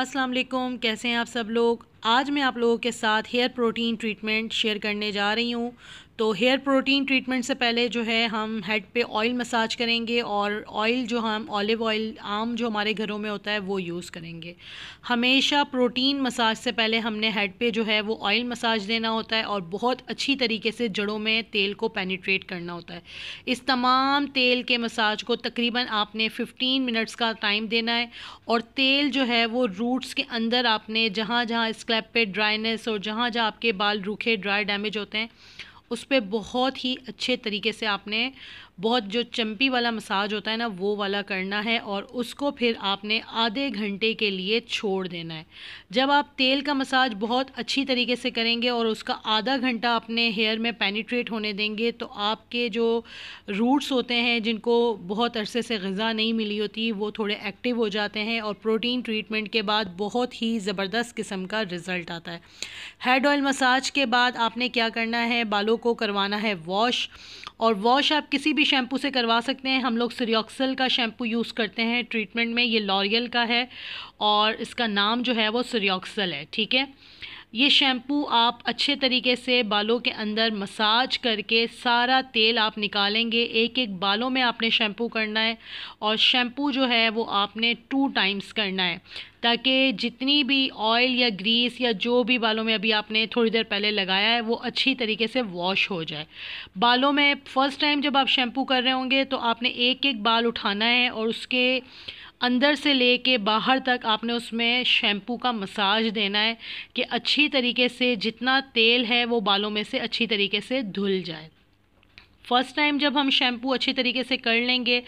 अस्सलाम वालेकुम कैसे हैं आप सब लोग आज मैं आप लोगों के साथ हेयर प्रोटीन ट्रीटमेंट शेयर करने जा रही हूँ तो हेयर प्रोटीन ट्रीटमेंट से पहले जो है हम हेड पे ऑयल मसाज करेंगे और ऑयल जो हम ऑलिव ऑयल आम जो हमारे घरों में होता है वो यूज़ करेंगे हमेशा प्रोटीन मसाज से पहले हमने हेड पे जो है वो ऑयल मसाज देना होता है और बहुत अच्छी तरीके से जड़ों में तेल को पेनिट्रेट करना होता है इस तमाम तेल के मसाज को तकरीबन आपने फ़िफ्टीन मिनट्स का टाइम देना है और तेल जो है वो रूट्स के अंदर आपने जहाँ जहाँ स्क्लैप पर ड्राइनेस और जहाँ जहाँ आपके बाल रूखे ड्राई डैमेज होते हैं उस पर बहुत ही अच्छे तरीके से आपने बहुत जो चम्पी वाला मसाज होता है ना वो वाला करना है और उसको फिर आपने आधे घंटे के लिए छोड़ देना है जब आप तेल का मसाज बहुत अच्छी तरीके से करेंगे और उसका आधा घंटा अपने हेयर में पेनिट्रेट होने देंगे तो आपके जो रूट्स होते हैं जिनको बहुत अरसे से गज़ा नहीं मिली होती वो थोड़े एक्टिव हो जाते हैं और प्रोटीन ट्रीटमेंट के बाद बहुत ही ज़बरदस्त किस्म का रिज़ल्ट आता है हेड ऑयल मसाज के बाद आपने क्या करना है बालों को करवाना है वॉश और वॉश आप किसी भी शैम्पू से करवा सकते हैं हम लोग सीरियोक्सल का शैम्पू यूज़ करते हैं ट्रीटमेंट में ये लॉरियल का है और इसका नाम जो है वो सीरियोक्सल है ठीक है ये शैम्पू आप अच्छे तरीके से बालों के अंदर मसाज करके सारा तेल आप निकालेंगे एक एक बालों में आपने शैम्पू करना है और शैम्पू जो है वो आपने टू टाइम्स करना है ताकि जितनी भी ऑयल या ग्रीस या जो भी बालों में अभी आपने थोड़ी देर पहले लगाया है वो अच्छी तरीके से वॉश हो जाए बालों में फ़र्स्ट टाइम जब आप शैम्पू कर रहे होंगे तो आपने एक एक बाल उठाना है और उसके अंदर से ले के बाहर तक आपने उसमें शैम्पू का मसाज देना है कि अच्छी तरीके से जितना तेल है वो बालों में से अच्छी तरीके से धुल जाए फर्स्ट टाइम जब हम शैम्पू अच्छी तरीके से कर लेंगे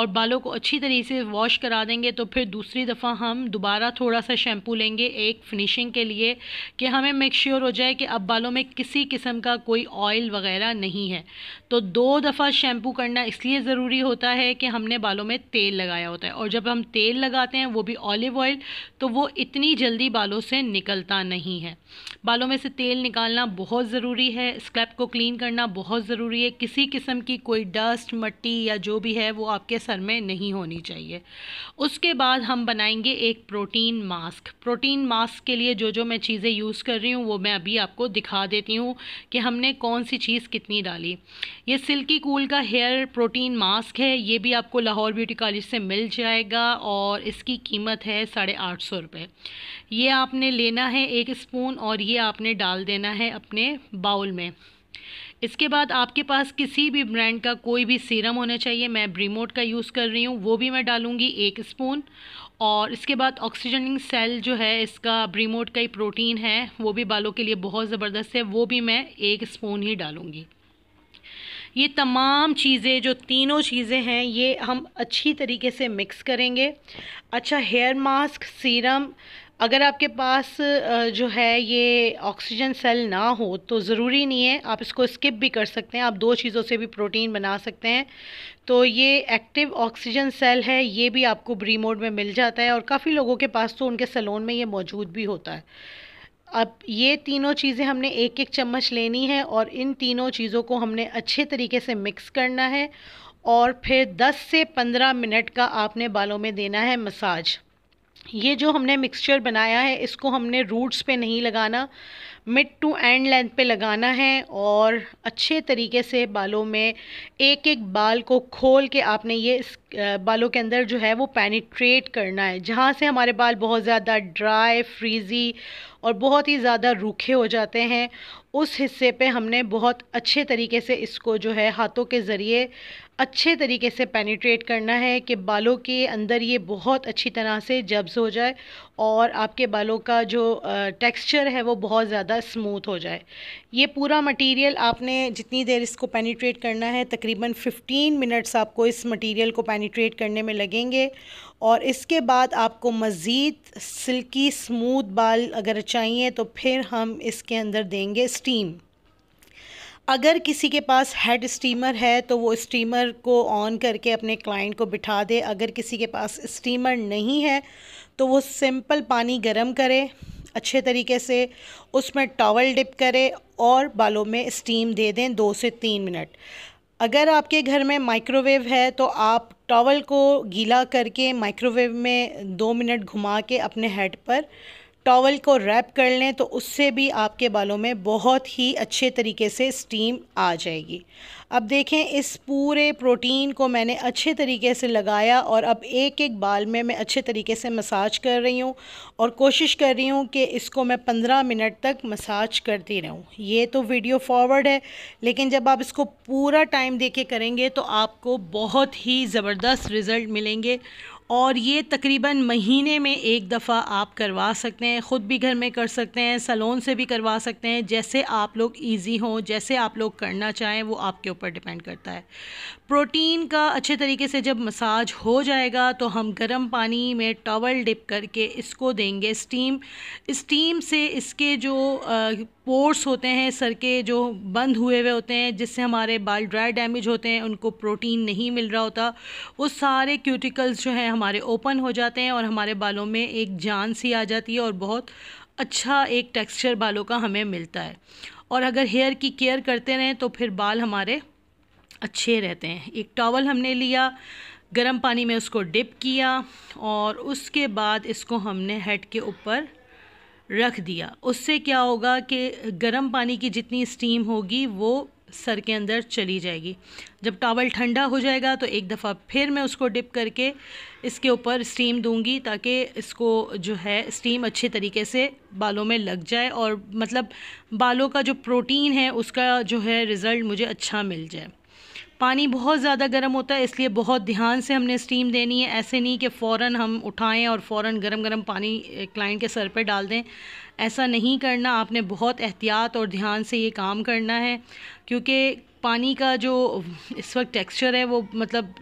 और बालों को अच्छी तरीके से वॉश करा देंगे तो फिर दूसरी दफ़ा हम दोबारा थोड़ा सा शैम्पू लेंगे एक फिनिशिंग के लिए कि हमें मेक श्योर हो जाए कि अब बालों में किसी किस्म का कोई ऑयल वगैरह नहीं है तो दो दफ़ा शैम्पू करना इसलिए ज़रूरी होता है कि हमने बालों में तेल लगाया होता है और जब हम तेल लगाते हैं वो भी ऑलिव ऑयल तो वो इतनी जल्दी बालों से निकलता नहीं है बालों में से तेल निकालना बहुत ज़रूरी है स्क्रैप को क्लीन करना बहुत ज़रूरी है किसी किसी किस्म की कोई डस्ट मट्टी या जो भी है वो आपके सर में नहीं होनी चाहिए उसके बाद हम बनाएंगे एक प्रोटीन मास्क प्रोटीन मास्क के लिए जो जो मैं चीज़ें यूज़ कर रही हूँ वो मैं अभी आपको दिखा देती हूँ कि हमने कौन सी चीज़ कितनी डाली ये सिल्की कूल का हेयर प्रोटीन मास्क है ये भी आपको लाहौर ब्यूटी कॉलेज से मिल जाएगा और इसकी कीमत है साढ़े आठ सौ रुपये ये आपने लेना है एक स्पून और ये आपने डाल देना है अपने बाउल में इसके बाद आपके पास किसी भी ब्रांड का कोई भी सीरम होना चाहिए मैं ब्रीमोट का यूज़ कर रही हूँ वो भी मैं डालूँगी एक स्पून और इसके बाद ऑक्सीजनिंग सेल जो है इसका ब्रीमोट का ही प्रोटीन है वो भी बालों के लिए बहुत ज़बरदस्त है वो भी मैं एक स्पून ही डालूँगी ये तमाम चीज़ें जो तीनों चीज़ें हैं ये हम अच्छी तरीके से मिक्स करेंगे अच्छा हेयर मास्क सीरम अगर आपके पास जो है ये ऑक्सीजन सेल ना हो तो ज़रूरी नहीं है आप इसको स्किप भी कर सकते हैं आप दो चीज़ों से भी प्रोटीन बना सकते हैं तो ये एक्टिव ऑक्सीजन सेल है ये भी आपको ब्री मोड में मिल जाता है और काफ़ी लोगों के पास तो उनके सलोन में ये मौजूद भी होता है अब ये तीनों चीज़ें हमने एक एक चम्मच लेनी है और इन तीनों चीज़ों को हमने अच्छे तरीके से मिक्स करना है और फिर 10 से 15 मिनट का आपने बालों में देना है मसाज ये जो हमने मिक्सचर बनाया है इसको हमने रूट्स पे नहीं लगाना मिड टू एंड लेंथ पे लगाना है और अच्छे तरीके से बालों में एक एक बाल को खोल के आपने ये इस बालों के अंदर जो है वो पेनिट्रेट करना है जहाँ से हमारे बाल बहुत ज़्यादा ड्राई फ्रीज़ी और बहुत ही ज़्यादा रूखे हो जाते हैं उस हिस्से पे हमने बहुत अच्छे तरीके से इसको जो है हाथों के ज़रिए अच्छे तरीके से पेनिट्रेट करना है कि बालों के अंदर ये बहुत अच्छी तरह से जब्स हो जाए और आपके बालों का जो टेक्सचर है वो बहुत ज़्यादा स्मूथ हो जाए ये पूरा मटेरियल आपने जितनी देर इसको पेनिट्रेट करना है तकरीबन 15 मिनट्स आपको इस मटेरियल को पेनिट्रेट करने में लगेंगे और इसके बाद आपको मज़ीद सिल्की स्मूथ बाल अगर चाहिए तो फिर हम इसके अंदर देंगे स्टीम अगर किसी के पास हेड स्टीमर है तो वो स्टीमर को ऑन करके अपने क्लाइंट को बिठा दे अगर किसी के पास स्टीमर नहीं है तो वो सिंपल पानी गर्म करे अच्छे तरीके से उसमें टॉवल डिप करे और बालों में स्टीम दे दें दो से तीन मिनट अगर आपके घर में माइक्रोवेव है तो आप टॉवल को गीला करके माइक्रोवेव में दो मिनट घुमा के अपने हेड पर टॉवल को रैप कर लें तो उससे भी आपके बालों में बहुत ही अच्छे तरीके से स्टीम आ जाएगी अब देखें इस पूरे प्रोटीन को मैंने अच्छे तरीके से लगाया और अब एक एक बाल में मैं अच्छे तरीके से मसाज कर रही हूँ और कोशिश कर रही हूँ कि इसको मैं पंद्रह मिनट तक मसाज करती रहूँ ये तो वीडियो फॉरवर्ड है लेकिन जब आप इसको पूरा टाइम दे के करेंगे तो आपको बहुत ही ज़बरदस्त रिज़ल्ट मिलेंगे और ये तकरीबन महीने में एक दफ़ा आप करवा सकते हैं ख़ुद भी घर में कर सकते हैं सलोन से भी करवा सकते हैं जैसे आप लोग इजी हो जैसे आप लोग करना चाहें वो आपके ऊपर डिपेंड करता है प्रोटीन का अच्छे तरीके से जब मसाज हो जाएगा तो हम गर्म पानी में टॉवल डिप करके इसको देंगे स्टीम स्टीम से इसके जो पोर्स होते हैं सर के जो बंद हुए हुए होते हैं जिससे हमारे बाल ड्राई डैमेज होते हैं उनको प्रोटीन नहीं मिल रहा होता वो सारे क्यूटिकल्स जो हैं हमारे ओपन हो जाते हैं और हमारे बालों में एक जान सी आ जाती है और बहुत अच्छा एक टेक्सचर बालों का हमें मिलता है और अगर हेयर की केयर करते रहें तो फिर बाल हमारे अच्छे रहते हैं एक टॉवल हमने लिया गर्म पानी में उसको डिप किया और उसके बाद इसको हमने हेड के ऊपर रख दिया उससे क्या होगा कि गर्म पानी की जितनी स्टीम होगी वो सर के अंदर चली जाएगी जब टॉवल ठंडा हो जाएगा तो एक दफ़ा फिर मैं उसको डिप करके इसके ऊपर स्टीम दूंगी ताकि इसको जो है स्टीम अच्छे तरीके से बालों में लग जाए और मतलब बालों का जो प्रोटीन है उसका जो है रिज़ल्ट मुझे अच्छा मिल जाए पानी बहुत ज़्यादा गर्म होता है इसलिए बहुत ध्यान से हमने स्टीम देनी है ऐसे नहीं कि फ़ौर हम उठाएँ और फ़ौर गर्म गर्म पानी क्लाइंट के सर पर डाल दें ऐसा नहीं करना आपने बहुत एहतियात और ध्यान से ये काम करना है क्योंकि पानी का जो इस वक्त टेक्सचर है वो मतलब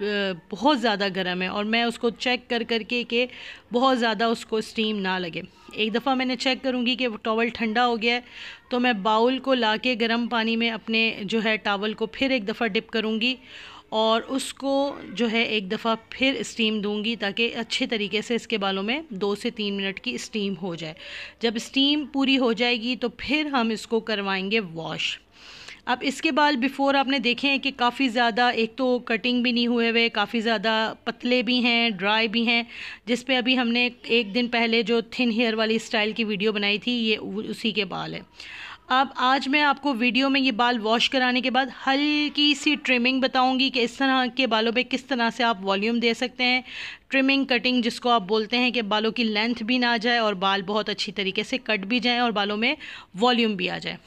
बहुत ज़्यादा गर्म है और मैं उसको चेक कर कर के बहुत ज़्यादा उसको स्टीम ना लगे एक दफ़ा मैंने चेक करूँगी कि टॉवल ठंडा हो गया है तो मैं बाउल को ला के गर्म पानी में अपने जो है टावल को फिर एक दफ़ा डिप करूँगी और उसको जो है एक दफ़ा फिर स्टीम दूंगी ताकि अच्छे तरीके से इसके बालों में दो से तीन मिनट की स्टीम हो जाए जब स्टीम पूरी हो जाएगी तो फिर हम इसको करवाएंगे वॉश अब इसके बाल बिफ़ोर आपने देखे हैं कि काफ़ी ज़्यादा एक तो कटिंग भी नहीं हुए हुए काफ़ी ज़्यादा पतले भी हैं ड्राई भी हैं जिस पे अभी हमने एक दिन पहले जो थिन हेयर वाली स्टाइल की वीडियो बनाई थी ये उसी के बाल है अब आज मैं आपको वीडियो में ये बाल वॉश कराने के बाद हल्की सी ट्रिमिंग बताऊंगी कि इस तरह के बालों पे किस तरह से आप वॉल्यूम दे सकते हैं ट्रिमिंग कटिंग जिसको आप बोलते हैं कि बालों की लेंथ भी ना जाए और बाल बहुत अच्छी तरीके से कट भी जाएं और बालों में वॉल्यूम भी आ जाए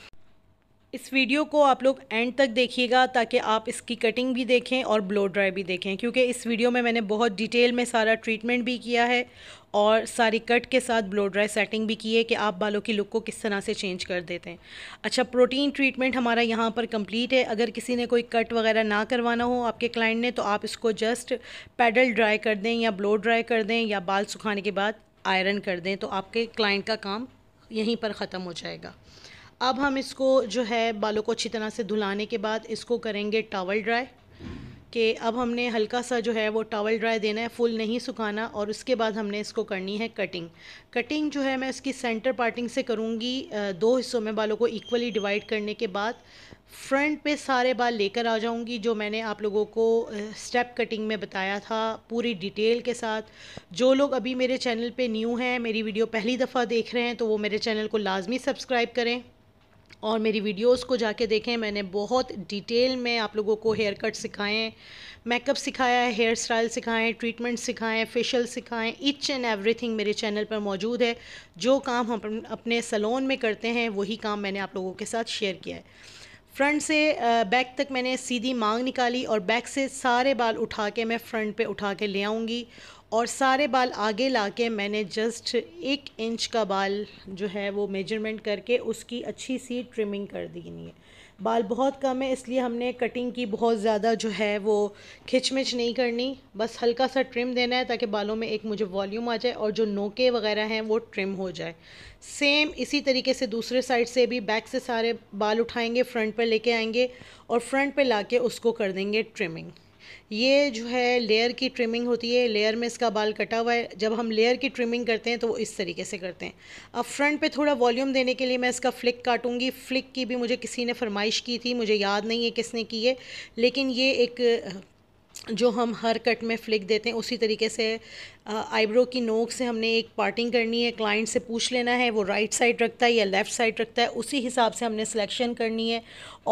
इस वीडियो को आप लोग एंड तक देखिएगा ताकि आप इसकी कटिंग भी देखें और ब्लो ड्राई भी देखें क्योंकि इस वीडियो में मैंने बहुत डिटेल में सारा ट्रीटमेंट भी किया है और सारी कट के साथ ब्लो ड्राई सेटिंग भी की है कि आप बालों की लुक को किस तरह से चेंज कर देते हैं अच्छा प्रोटीन ट्रीटमेंट हमारा यहाँ पर कंप्लीट है अगर किसी ने कोई कट वगैरह ना करवाना हो आपके क्लाइंट ने तो आप इसको जस्ट पैडल ड्राई कर दें या ब्लो ड्राई कर दें या बाल सुखाने के बाद आयरन कर दें तो आपके क्लाइंट का काम यहीं पर ख़त्म हो जाएगा अब हम इसको जो है बालों को अच्छी तरह से धुलाने के बाद इसको करेंगे टावल ड्राई कि अब हमने हल्का सा जो है वो टावल ड्राई देना है फुल नहीं सुखाना और उसके बाद हमने इसको करनी है कटिंग कटिंग जो है मैं इसकी सेंटर पार्टिंग से करूँगी दो हिस्सों में बालों को इक्वली डिवाइड करने के बाद फ्रंट पे सारे बाल लेकर आ जाऊंगी जो मैंने आप लोगों को स्टेप कटिंग में बताया था पूरी डिटेल के साथ जो लोग अभी मेरे चैनल पे न्यू हैं मेरी वीडियो पहली दफ़ा देख रहे हैं तो वो मेरे चैनल को लाजमी सब्सक्राइब करें और मेरी वीडियोस को जाके देखें मैंने बहुत डिटेल में आप लोगों को हेयर कट सिखाएँ मेकअप सिखाया है हेयर स्टाइल सिखाएँ ट्रीटमेंट सिखाएँ फेशियल सिखाएँ इच एंड एवरीथिंग मेरे चैनल पर मौजूद है जो काम हम अपने सलोन में करते हैं वही काम मैंने आप लोगों के साथ शेयर किया है फ्रंट से बैक तक मैंने सीधी मांग निकाली और बैक से सारे बाल उठा के मैं फ्रंट पे उठा के ले आऊँगी और सारे बाल आगे ला के मैंने जस्ट एक इंच का बाल जो है वो मेजरमेंट करके उसकी अच्छी सी ट्रिमिंग कर देनी है बाल बहुत कम है इसलिए हमने कटिंग की बहुत ज़्यादा जो है वो खिचमिच नहीं करनी बस हल्का सा ट्रिम देना है ताकि बालों में एक मुझे वॉल्यूम आ जाए और जो नोके वगैरह हैं वो ट्रिम हो जाए सेम इसी तरीके से दूसरे साइड से भी बैक से सारे बाल उठाएंगे फ्रंट पर लेके आएंगे और फ्रंट पर ला उसको कर देंगे ट्रिमिंग ये जो है लेयर की ट्रिमिंग होती है लेयर में इसका बाल कटा हुआ है जब हम लेयर की ट्रिमिंग करते हैं तो वो इस तरीके से करते हैं अब फ्रंट पे थोड़ा वॉल्यूम देने के लिए मैं इसका फ्लिक काटूंगी फ्लिक की भी मुझे किसी ने फरमाइश की थी मुझे याद नहीं है किसने की है लेकिन ये एक जो हम हर कट में फ्लिक देते हैं उसी तरीके से आईब्रो की नोक से हमने एक पार्टिंग करनी है क्लाइंट से पूछ लेना है वो राइट साइड रखता है या लेफ़्ट साइड रखता है उसी हिसाब से हमने सिलेक्शन करनी है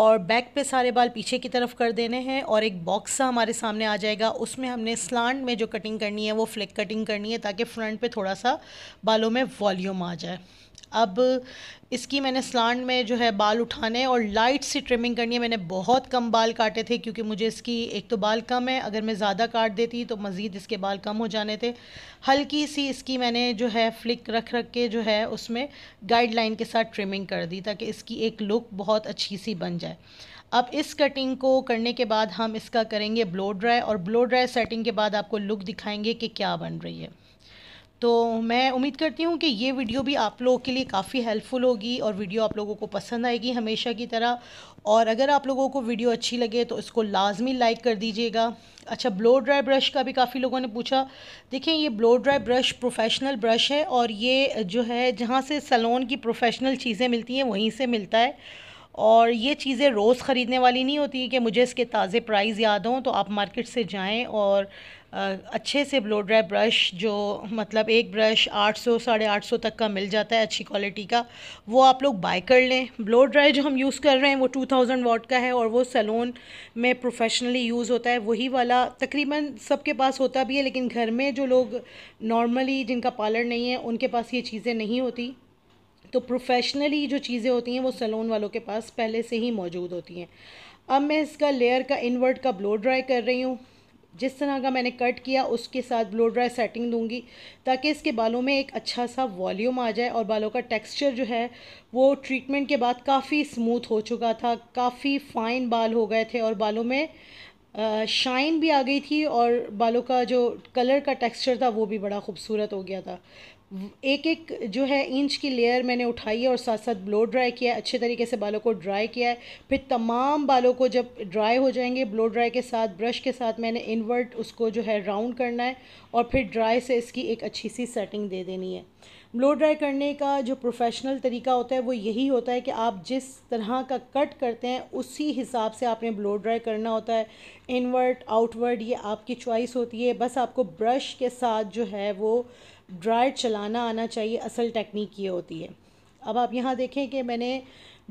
और बैक पे सारे बाल पीछे की तरफ कर देने हैं और एक बॉक्स सा हमारे सामने आ जाएगा उसमें हमने स्लांट में जो कटिंग करनी है वो फ्लिक कटिंग करनी है ताकि फ्रंट पर थोड़ा सा बालों में वॉल्यूम आ जाए अब इसकी मैंने स्लान में जो है बाल उठाने और लाइट सी ट्रिमिंग करनी है मैंने बहुत कम बाल काटे थे क्योंकि मुझे इसकी एक तो बाल कम है अगर मैं ज़्यादा काट देती तो मज़ीद इसके बाल कम हो जाने थे हल्की सी इसकी मैंने जो है फ्लिक रख रख के जो है उसमें गाइडलाइन के साथ ट्रिमिंग कर दी ताकि इसकी एक लुक बहुत अच्छी सी बन जाए अब इस कटिंग को करने के बाद हम इसका करेंगे ब्लो ड्राई और ब्लो ड्राई सेटिंग के बाद आपको लुक दिखाएंगे कि क्या बन रही है तो मैं उम्मीद करती हूँ कि ये वीडियो भी आप लोगों के लिए काफ़ी हेल्पफुल होगी और वीडियो आप लोगों को पसंद आएगी हमेशा की तरह और अगर आप लोगों को वीडियो अच्छी लगे तो इसको लाजमी लाइक कर दीजिएगा अच्छा ब्लो ड्राई ब्रश का भी काफ़ी लोगों ने पूछा देखिए ये blow dry brush professional brush है और ये जो है जहाँ से सलोन की प्रोफेशनल चीज़ें मिलती हैं वहीं से मिलता है और ये चीज़ें रोज़ ख़रीदने वाली नहीं होती कि मुझे इसके ताज़े प्राइस याद हों तो आप मार्केट से जाएँ और अच्छे से ब्लो ड्राई ब्रश जो मतलब एक ब्रश 800 साढ़े आठ सौ तक का मिल जाता है अच्छी क्वालिटी का वो आप लोग बाय कर लें ब्लो ड्राई जो हम यूज़ कर रहे हैं वो 2000 वॉट का है और वो सैलून में प्रोफेशनली यूज़ होता है वही वाला तकरीबन सबके पास होता भी है लेकिन घर में जो लोग नॉर्मली जिनका पार्लर नहीं है उनके पास ये चीज़ें नहीं होती तो प्रोफेशनली जो चीज़ें होती हैं वो सैलून वालों के पास पहले से ही मौजूद होती हैं अब मैं इसका लेयर का इन्वर्ट का ब्लो ड्राई कर रही हूँ जिस तरह का मैंने कट किया उसके साथ ब्लो ड्राई सेटिंग दूंगी ताकि इसके बालों में एक अच्छा सा वॉल्यूम आ जाए और बालों का टेक्सचर जो है वो ट्रीटमेंट के बाद काफ़ी स्मूथ हो चुका था काफ़ी फाइन बाल हो गए थे और बालों में शाइन भी आ गई थी और बालों का जो कलर का टेक्सचर था वो भी बड़ा खूबसूरत हो गया था एक एक जो है इंच की लेयर मैंने उठाई है और साथ साथ ब्लो ड्राई किया है अच्छे तरीके से बालों को ड्राई किया है फिर तमाम बालों को जब ड्राई हो जाएंगे ब्लो ड्राई के साथ ब्रश के साथ मैंने इन्वर्ट उसको जो है राउंड करना है और फिर ड्राई से इसकी एक अच्छी सी सेटिंग दे देनी है ब्लो ड्राई करने का जो प्रोफेशनल तरीका होता है वो यही होता है कि आप जिस तरह का कट करते हैं उसी हिसाब से आपने ब्लो ड्राई करना होता है इनवर्ट आउटवर्ड ये आपकी चॉइस होती है बस आपको ब्रश के साथ जो है वो ड्रायर चलाना आना चाहिए असल टेक्निक ये होती है अब आप यहाँ देखें कि मैंने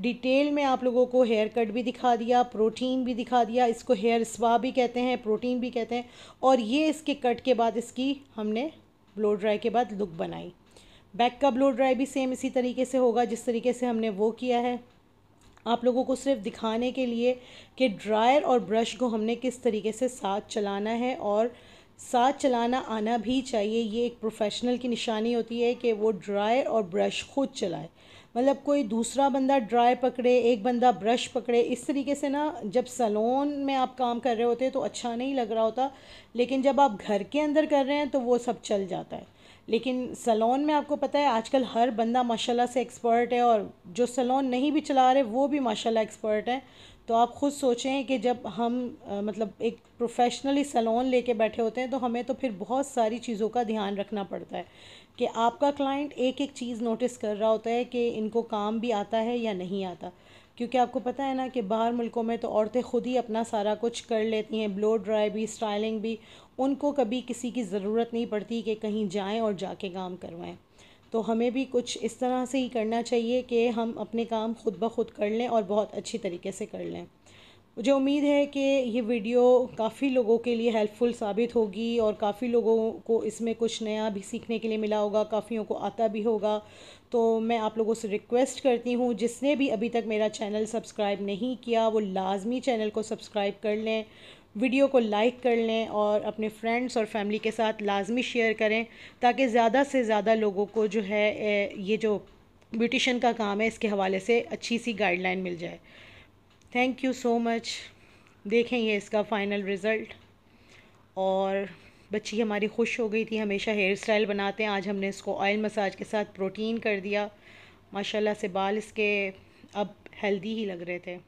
डिटेल में आप लोगों को हेयर कट भी दिखा दिया प्रोटीन भी दिखा दिया इसको हेयर स्वा भी कहते हैं प्रोटीन भी कहते हैं और ये इसके कट के बाद इसकी हमने ब्लो ड्राई के बाद लुक बनाई बैक का ब्लो ड्राई भी सेम इसी तरीके से होगा जिस तरीके से हमने वो किया है आप लोगों को सिर्फ दिखाने के लिए कि ड्रायर और ब्रश को हमने किस तरीके से साथ चलाना है और साथ चलाना आना भी चाहिए ये एक प्रोफेशनल की निशानी होती है कि वो ड्रायर और ब्रश खुद चलाए मतलब कोई दूसरा बंदा ड्राई पकड़े एक बंदा ब्रश पकड़े इस तरीके से ना जब सलोन में आप काम कर रहे होते हैं तो अच्छा नहीं लग रहा होता लेकिन जब आप घर के अंदर कर रहे हैं तो वो सब चल जाता है लेकिन सलोन में आपको पता है आजकल हर बंदा माशाल्लाह से एक्सपर्ट है और जो सलोन नहीं भी चला रहे वो भी माशाल्लाह एक्सपर्ट हैं तो आप ख़ुद सोचें कि जब हम आ, मतलब एक प्रोफेशनली सलोन लेके बैठे होते हैं तो हमें तो फिर बहुत सारी चीज़ों का ध्यान रखना पड़ता है कि आपका क्लाइंट एक एक चीज़ नोटिस कर रहा होता है कि इनको काम भी आता है या नहीं आता क्योंकि आपको पता है ना कि बाहर मुल्कों में तो औरतें खुद ही अपना सारा कुछ कर लेती हैं ब्लो ड्राई भी स्टाइलिंग भी उनको कभी किसी की ज़रूरत नहीं पड़ती कि कहीं जाएं और जाके काम करवाएं तो हमें भी कुछ इस तरह से ही करना चाहिए कि हम अपने काम खुद ब खुद कर लें और बहुत अच्छी तरीके से कर लें मुझे उम्मीद है कि ये वीडियो काफ़ी लोगों के लिए हेल्पफुल साबित होगी और काफ़ी लोगों को इसमें कुछ नया भी सीखने के लिए मिला होगा काफ़ियों को आता भी होगा तो मैं आप लोगों से रिक्वेस्ट करती हूँ जिसने भी अभी तक मेरा चैनल सब्सक्राइब नहीं किया वो लाजमी चैनल को सब्सक्राइब कर लें वीडियो को लाइक कर लें और अपने फ्रेंड्स और फैमिली के साथ लाजमी शेयर करें ताकि ज़्यादा से ज़्यादा लोगों को जो है ये जो ब्यूटिशन का काम है इसके हवाले से अच्छी सी गाइडलाइन मिल जाए थैंक यू सो मच देखें ये इसका फ़ाइनल रिज़ल्ट और बच्ची हमारी खुश हो गई थी हमेशा हेयर स्टाइल बनाते हैं आज हमने इसको ऑयल मसाज के साथ प्रोटीन कर दिया माशाल्लाह से बाल इसके अब हेल्दी ही लग रहे थे